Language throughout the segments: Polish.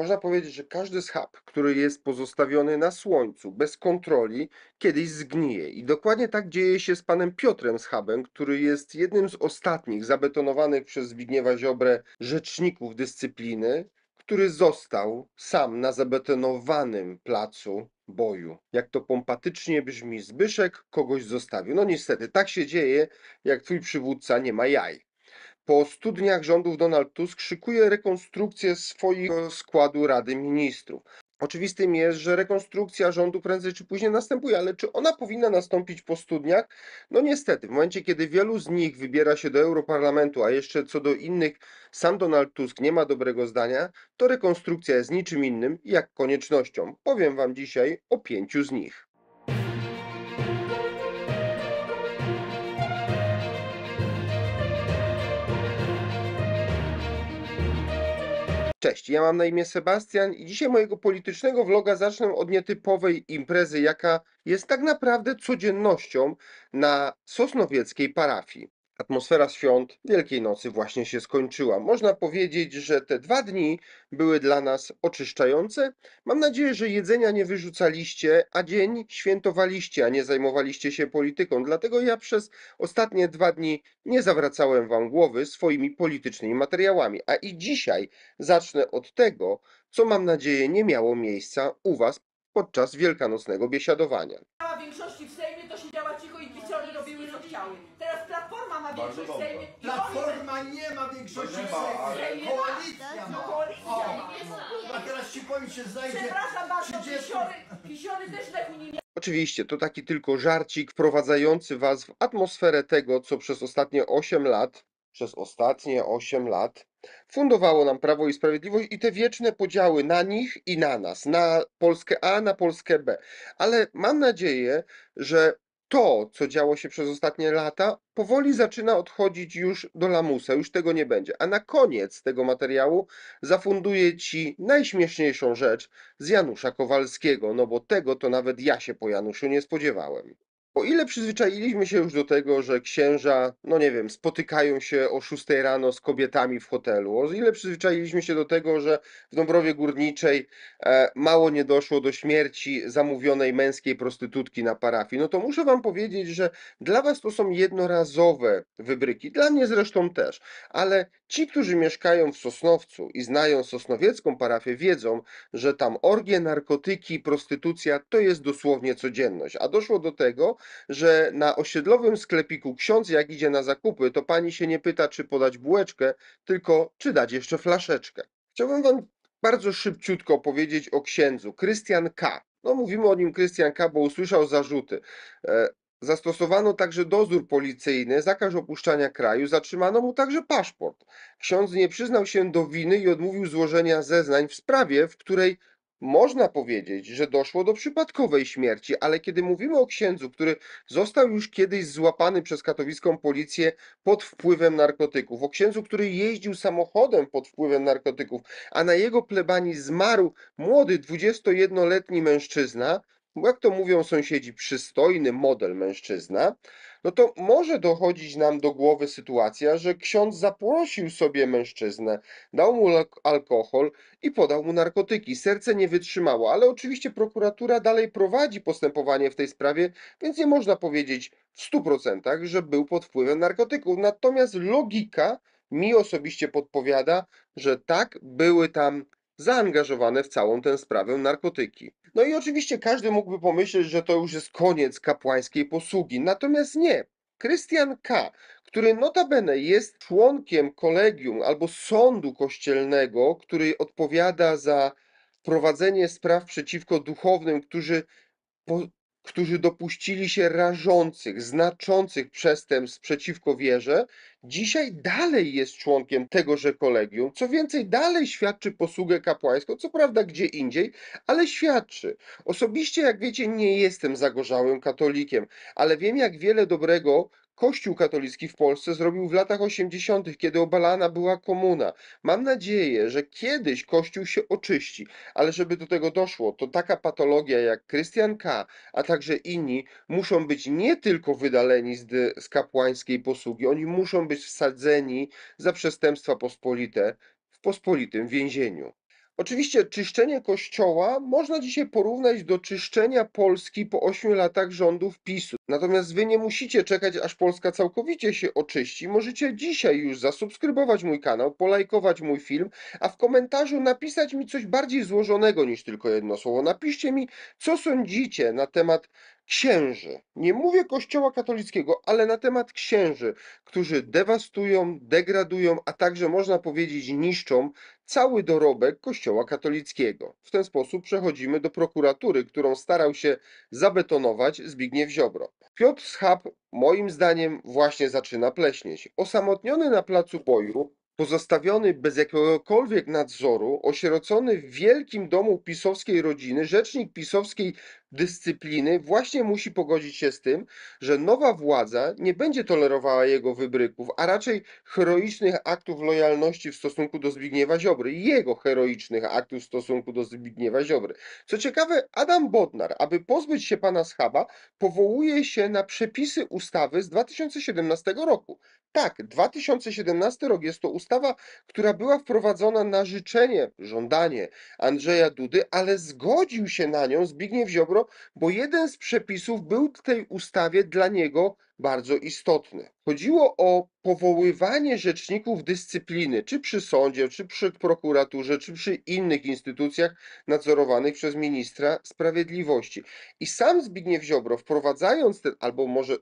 Można powiedzieć, że każdy schab, który jest pozostawiony na słońcu bez kontroli, kiedyś zgnije. I dokładnie tak dzieje się z panem Piotrem Schabem, który jest jednym z ostatnich zabetonowanych przez Zbigniewa Ziobrę rzeczników dyscypliny, który został sam na zabetonowanym placu boju. Jak to pompatycznie brzmi, Zbyszek kogoś zostawił. No niestety, tak się dzieje, jak twój przywódca nie ma jaj. Po studniach rządów Donald Tusk szykuje rekonstrukcję swojego składu Rady Ministrów. Oczywistym jest, że rekonstrukcja rządu prędzej czy później następuje, ale czy ona powinna nastąpić po studniach? No niestety, w momencie, kiedy wielu z nich wybiera się do Europarlamentu, a jeszcze co do innych sam Donald Tusk nie ma dobrego zdania, to rekonstrukcja jest niczym innym jak koniecznością. Powiem Wam dzisiaj o pięciu z nich. Cześć, ja mam na imię Sebastian i dzisiaj mojego politycznego vloga zacznę od nietypowej imprezy, jaka jest tak naprawdę codziennością na sosnowieckiej parafii. Atmosfera świąt Wielkiej Nocy właśnie się skończyła. Można powiedzieć, że te dwa dni były dla nas oczyszczające. Mam nadzieję, że jedzenia nie wyrzucaliście, a dzień świętowaliście, a nie zajmowaliście się polityką. Dlatego ja przez ostatnie dwa dni nie zawracałem wam głowy swoimi politycznymi materiałami. A i dzisiaj zacznę od tego, co mam nadzieję nie miało miejsca u was podczas wielkanocnego biesiadowania. większości w większość w Sejmie. Platforma nie ma większości no w Sejmie, ale- koalicja ma. koalicja no, O, a teraz ci powiem, się znajdzie Przepraszam bardzo, 30 pisiory, pisiory też lechu tak nie Oczywiście, to taki tylko żarcik wprowadzający Was w atmosferę tego, co przez ostatnie 8 lat, przez ostatnie 8 lat fundowało nam Prawo i Sprawiedliwość i te wieczne podziały na nich i na nas, na Polskę A, na Polskę B. Ale mam nadzieję, że to, co działo się przez ostatnie lata, powoli zaczyna odchodzić już do lamusa, już tego nie będzie. A na koniec tego materiału zafunduję Ci najśmieszniejszą rzecz z Janusza Kowalskiego, no bo tego to nawet ja się po Januszu nie spodziewałem. O ile przyzwyczailiśmy się już do tego, że księża, no nie wiem, spotykają się o 6 rano z kobietami w hotelu, o ile przyzwyczailiśmy się do tego, że w Dąbrowie Górniczej e, mało nie doszło do śmierci zamówionej męskiej prostytutki na parafii, no to muszę Wam powiedzieć, że dla Was to są jednorazowe wybryki, dla mnie zresztą też, ale ci, którzy mieszkają w Sosnowcu i znają sosnowiecką parafię, wiedzą, że tam orgie, narkotyki, prostytucja to jest dosłownie codzienność, a doszło do tego, że na osiedlowym sklepiku ksiądz jak idzie na zakupy, to pani się nie pyta, czy podać bułeczkę, tylko czy dać jeszcze flaszeczkę. Chciałbym wam bardzo szybciutko powiedzieć o księdzu. Krystian K. No mówimy o nim Krystian K., bo usłyszał zarzuty. E, zastosowano także dozór policyjny, zakaz opuszczania kraju, zatrzymano mu także paszport. Ksiądz nie przyznał się do winy i odmówił złożenia zeznań w sprawie, w której można powiedzieć, że doszło do przypadkowej śmierci, ale kiedy mówimy o księdzu, który został już kiedyś złapany przez katowicką policję pod wpływem narkotyków, o księdzu, który jeździł samochodem pod wpływem narkotyków, a na jego plebanii zmarł młody 21-letni mężczyzna, jak to mówią sąsiedzi, przystojny model mężczyzna, no to może dochodzić nam do głowy sytuacja, że ksiądz zaprosił sobie mężczyznę, dał mu alkohol i podał mu narkotyki. Serce nie wytrzymało, ale oczywiście prokuratura dalej prowadzi postępowanie w tej sprawie, więc nie można powiedzieć w 100%, że był pod wpływem narkotyków. Natomiast logika mi osobiście podpowiada, że tak, były tam zaangażowane w całą tę sprawę narkotyki. No i oczywiście każdy mógłby pomyśleć, że to już jest koniec kapłańskiej posługi, natomiast nie. Krystian K., który notabene jest członkiem kolegium albo sądu kościelnego, który odpowiada za prowadzenie spraw przeciwko duchownym, którzy którzy dopuścili się rażących, znaczących przestępstw przeciwko wierze, dzisiaj dalej jest członkiem tegoże kolegium. Co więcej, dalej świadczy posługę kapłańską, co prawda gdzie indziej, ale świadczy. Osobiście, jak wiecie, nie jestem zagorzałym katolikiem, ale wiem, jak wiele dobrego Kościół katolicki w Polsce zrobił w latach 80., kiedy obalana była komuna. Mam nadzieję, że kiedyś Kościół się oczyści, ale żeby do tego doszło, to taka patologia jak Krystian K., a także inni, muszą być nie tylko wydaleni z, z kapłańskiej posługi, oni muszą być wsadzeni za przestępstwa pospolite w pospolitym więzieniu. Oczywiście czyszczenie kościoła można dzisiaj porównać do czyszczenia Polski po 8 latach rządów PiSu. Natomiast wy nie musicie czekać, aż Polska całkowicie się oczyści. Możecie dzisiaj już zasubskrybować mój kanał, polajkować mój film, a w komentarzu napisać mi coś bardziej złożonego niż tylko jedno słowo. Napiszcie mi, co sądzicie na temat księży, nie mówię Kościoła katolickiego, ale na temat księży, którzy dewastują, degradują, a także można powiedzieć niszczą cały dorobek Kościoła katolickiego. W ten sposób przechodzimy do prokuratury, którą starał się zabetonować Zbigniew Ziobro. Piotr Schab moim zdaniem właśnie zaczyna pleśnieć. Osamotniony na placu boju, pozostawiony bez jakiegokolwiek nadzoru, osierocony w wielkim domu pisowskiej rodziny, rzecznik pisowskiej dyscypliny właśnie musi pogodzić się z tym, że nowa władza nie będzie tolerowała jego wybryków, a raczej heroicznych aktów lojalności w stosunku do Zbigniewa Ziobry, jego heroicznych aktów w stosunku do Zbigniewa Ziobry. Co ciekawe, Adam Bodnar, aby pozbyć się pana Schaba, powołuje się na przepisy ustawy z 2017 roku. Tak, 2017 rok jest to ustawa, która była wprowadzona na życzenie, żądanie Andrzeja Dudy, ale zgodził się na nią Zbigniew Ziobro bo jeden z przepisów był w tej ustawie dla niego bardzo istotny. Chodziło o powoływanie rzeczników dyscypliny, czy przy sądzie, czy przy prokuraturze, czy przy innych instytucjach nadzorowanych przez ministra sprawiedliwości. I sam Zbigniew Ziobro, wprowadzając ten, albo może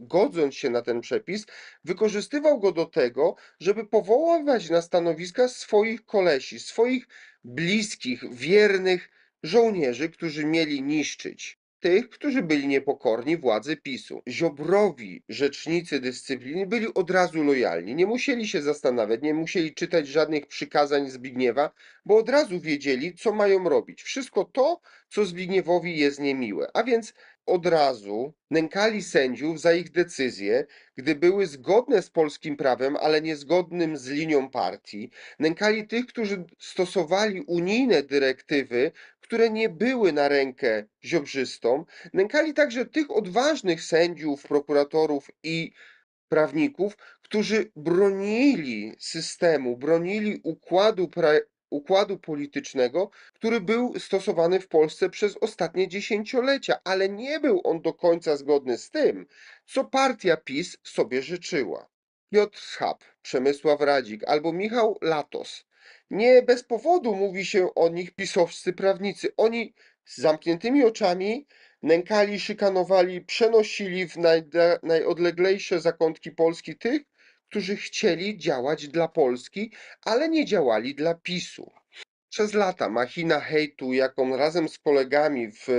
godząc się na ten przepis, wykorzystywał go do tego, żeby powoływać na stanowiska swoich kolesi, swoich bliskich, wiernych żołnierzy, którzy mieli niszczyć tych, którzy byli niepokorni władzy PiSu. Ziobrowi rzecznicy dyscypliny byli od razu lojalni, nie musieli się zastanawiać, nie musieli czytać żadnych przykazań Zbigniewa, bo od razu wiedzieli, co mają robić. Wszystko to, co Zbigniewowi jest niemiłe, a więc od razu nękali sędziów za ich decyzje, gdy były zgodne z polskim prawem, ale niezgodnym z linią partii. Nękali tych, którzy stosowali unijne dyrektywy, które nie były na rękę ziobrzystom. Nękali także tych odważnych sędziów, prokuratorów i prawników, którzy bronili systemu, bronili układu układu politycznego, który był stosowany w Polsce przez ostatnie dziesięciolecia, ale nie był on do końca zgodny z tym, co partia PiS sobie życzyła. Piotr Schab, Przemysław Radzik albo Michał Latos. Nie bez powodu mówi się o nich pisowscy prawnicy. Oni z zamkniętymi oczami nękali, szykanowali, przenosili w najodleglejsze zakątki Polski tych, którzy chcieli działać dla Polski, ale nie działali dla PiSu. Przez lata machina hejtu, jaką razem z kolegami w e,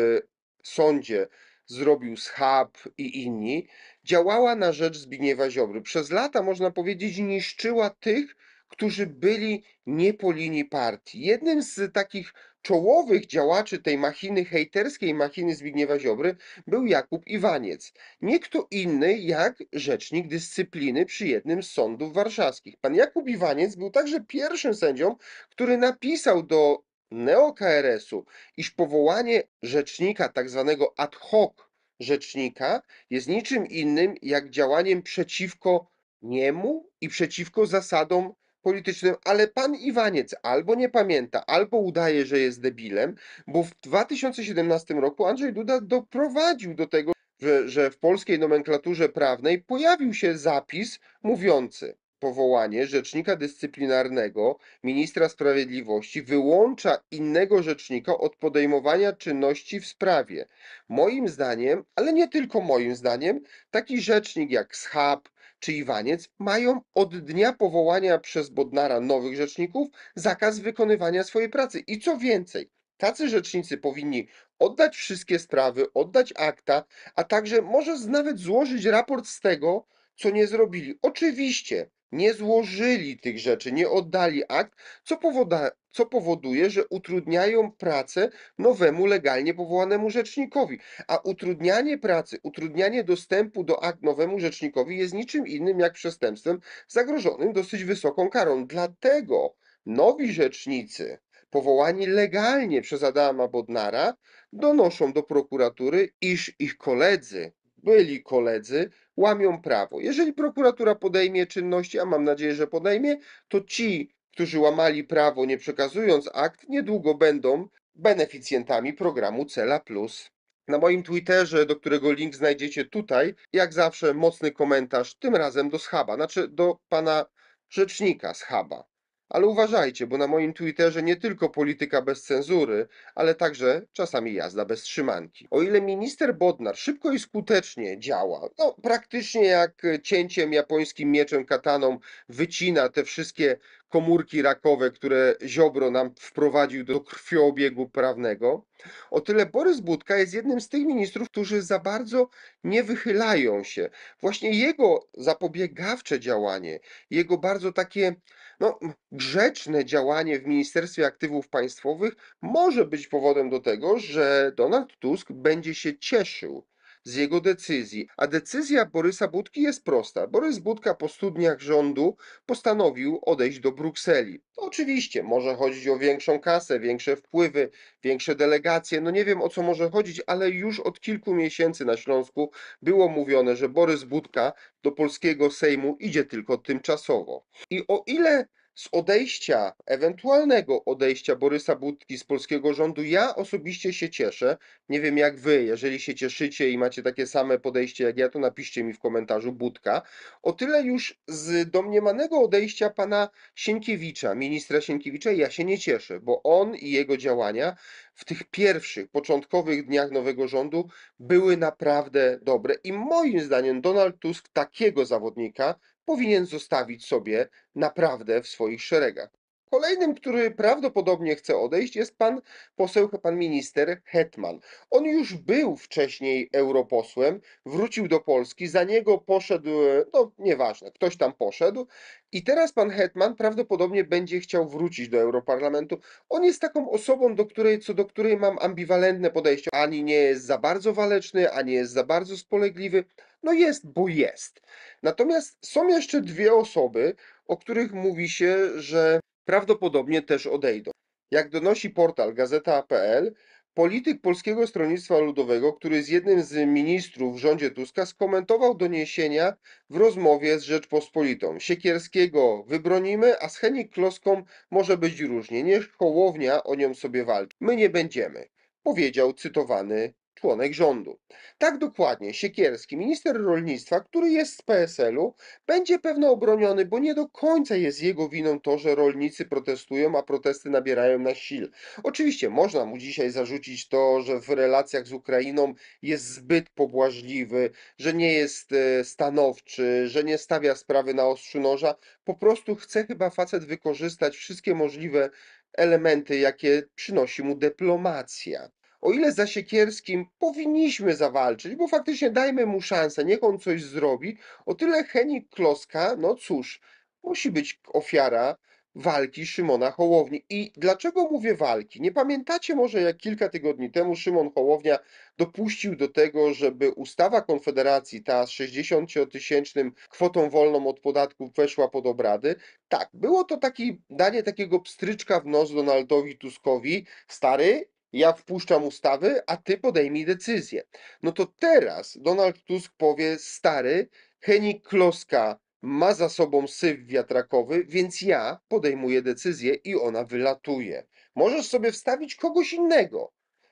sądzie zrobił Schab i inni, działała na rzecz Zbigniewa Ziobry. Przez lata, można powiedzieć, niszczyła tych, którzy byli nie po linii partii. Jednym z takich czołowych działaczy tej machiny hejterskiej, machiny Zbigniewa Ziobry, był Jakub Iwaniec. Nie kto inny jak rzecznik dyscypliny przy jednym z sądów warszawskich. Pan Jakub Iwaniec był także pierwszym sędzią, który napisał do neo-KRS-u, iż powołanie rzecznika, tak zwanego ad hoc rzecznika, jest niczym innym jak działaniem przeciwko niemu i przeciwko zasadom politycznym, ale pan Iwaniec albo nie pamięta, albo udaje, że jest debilem, bo w 2017 roku Andrzej Duda doprowadził do tego, że, że w polskiej nomenklaturze prawnej pojawił się zapis mówiący, powołanie rzecznika dyscyplinarnego ministra sprawiedliwości wyłącza innego rzecznika od podejmowania czynności w sprawie. Moim zdaniem, ale nie tylko moim zdaniem, taki rzecznik jak Schab, czy Iwaniec mają od dnia powołania przez Bodnara nowych rzeczników zakaz wykonywania swojej pracy. I co więcej, tacy rzecznicy powinni oddać wszystkie sprawy, oddać akta, a także może nawet złożyć raport z tego, co nie zrobili. Oczywiście nie złożyli tych rzeczy, nie oddali akt, co powoda, co powoduje, że utrudniają pracę nowemu legalnie powołanemu rzecznikowi. A utrudnianie pracy, utrudnianie dostępu do akt nowemu rzecznikowi jest niczym innym jak przestępstwem zagrożonym dosyć wysoką karą. Dlatego nowi rzecznicy powołani legalnie przez Adama Bodnara, donoszą do prokuratury, iż ich koledzy, byli koledzy, łamią prawo. Jeżeli prokuratura podejmie czynności, a mam nadzieję, że podejmie, to ci którzy łamali prawo nie przekazując akt, niedługo będą beneficjentami programu Cela Plus. Na moim Twitterze, do którego link znajdziecie tutaj, jak zawsze mocny komentarz, tym razem do Schaba, znaczy do pana rzecznika Schaba. Ale uważajcie, bo na moim Twitterze nie tylko polityka bez cenzury, ale także czasami jazda bez trzymanki. O ile minister Bodnar szybko i skutecznie działa, no praktycznie jak e, cięciem japońskim mieczem kataną wycina te wszystkie komórki rakowe, które Ziobro nam wprowadził do krwioobiegu prawnego, o tyle Borys Budka jest jednym z tych ministrów, którzy za bardzo nie wychylają się. Właśnie jego zapobiegawcze działanie, jego bardzo takie no, grzeczne działanie w Ministerstwie Aktywów Państwowych może być powodem do tego, że Donald Tusk będzie się cieszył z jego decyzji. A decyzja Borysa Budki jest prosta. Borys Budka po studniach rządu postanowił odejść do Brukseli. Oczywiście, może chodzić o większą kasę, większe wpływy, większe delegacje. No nie wiem o co może chodzić, ale już od kilku miesięcy na Śląsku było mówione, że Borys Budka do polskiego Sejmu idzie tylko tymczasowo. I o ile z odejścia, ewentualnego odejścia Borysa Budki z polskiego rządu, ja osobiście się cieszę. Nie wiem jak wy, jeżeli się cieszycie i macie takie same podejście jak ja, to napiszcie mi w komentarzu Budka. O tyle już z domniemanego odejścia pana Sienkiewicza, ministra Sienkiewicza, ja się nie cieszę, bo on i jego działania w tych pierwszych, początkowych dniach nowego rządu były naprawdę dobre. I moim zdaniem Donald Tusk takiego zawodnika powinien zostawić sobie naprawdę w swoich szeregach. Kolejnym, który prawdopodobnie chce odejść, jest pan poseł, pan minister Hetman. On już był wcześniej europosłem, wrócił do Polski, za niego poszedł, no nieważne, ktoś tam poszedł. I teraz pan Hetman prawdopodobnie będzie chciał wrócić do Europarlamentu. On jest taką osobą, do której, co do której mam ambiwalentne podejście. Ani nie jest za bardzo waleczny, ani jest za bardzo spolegliwy. No jest, bo jest. Natomiast są jeszcze dwie osoby, o których mówi się, że prawdopodobnie też odejdą. Jak donosi portal gazeta.pl, polityk Polskiego Stronnictwa Ludowego, który jest jednym z ministrów w rządzie Tuska skomentował doniesienia w rozmowie z Rzeczpospolitą. Siekierskiego wybronimy, a z Henik Kloską może być różnie. Niech Hołownia o nią sobie walczy. My nie będziemy, powiedział cytowany członek rządu. Tak dokładnie, Siekierski, minister rolnictwa, który jest z PSL-u, będzie pewno obroniony, bo nie do końca jest jego winą to, że rolnicy protestują, a protesty nabierają na sił. Oczywiście można mu dzisiaj zarzucić to, że w relacjach z Ukrainą jest zbyt pobłażliwy, że nie jest e, stanowczy, że nie stawia sprawy na ostrzu noża. Po prostu chce chyba facet wykorzystać wszystkie możliwe elementy, jakie przynosi mu dyplomacja. O ile za Siekierskim powinniśmy zawalczyć, bo faktycznie dajmy mu szansę, niech on coś zrobi, o tyle Henik Kloska, no cóż, musi być ofiara walki Szymona Hołowni. I dlaczego mówię walki? Nie pamiętacie może, jak kilka tygodni temu Szymon Hołownia dopuścił do tego, żeby ustawa Konfederacji, ta z 60-tysięcznym kwotą wolną od podatków, weszła pod obrady? Tak, było to taki, danie takiego pstryczka w nos Donaldowi Tuskowi. Stary, ja wpuszczam ustawy, a ty podejmij decyzję. No to teraz Donald Tusk powie, stary, Henik Kloska ma za sobą syf wiatrakowy, więc ja podejmuję decyzję i ona wylatuje. Możesz sobie wstawić kogoś innego,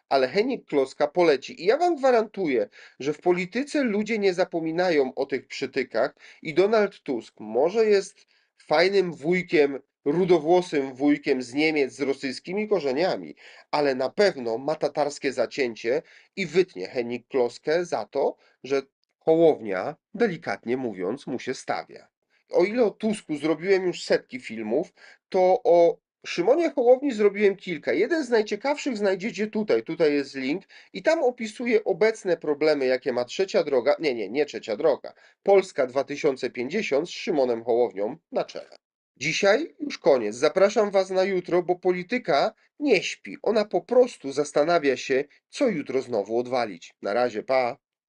ale Henik Kloska poleci. I ja wam gwarantuję, że w polityce ludzie nie zapominają o tych przytykach i Donald Tusk może jest fajnym wujkiem rudowłosym wujkiem z Niemiec z rosyjskimi korzeniami, ale na pewno ma tatarskie zacięcie i wytnie Henning Kloskę za to, że Hołownia, delikatnie mówiąc, mu się stawia. O ile o Tusku zrobiłem już setki filmów, to o Szymonie Hołowni zrobiłem kilka. Jeden z najciekawszych znajdziecie tutaj. Tutaj jest link i tam opisuje obecne problemy, jakie ma trzecia droga, nie, nie, nie trzecia droga, Polska 2050 z Szymonem Hołownią na czele. Dzisiaj już koniec. Zapraszam Was na jutro, bo polityka nie śpi. Ona po prostu zastanawia się, co jutro znowu odwalić. Na razie, pa!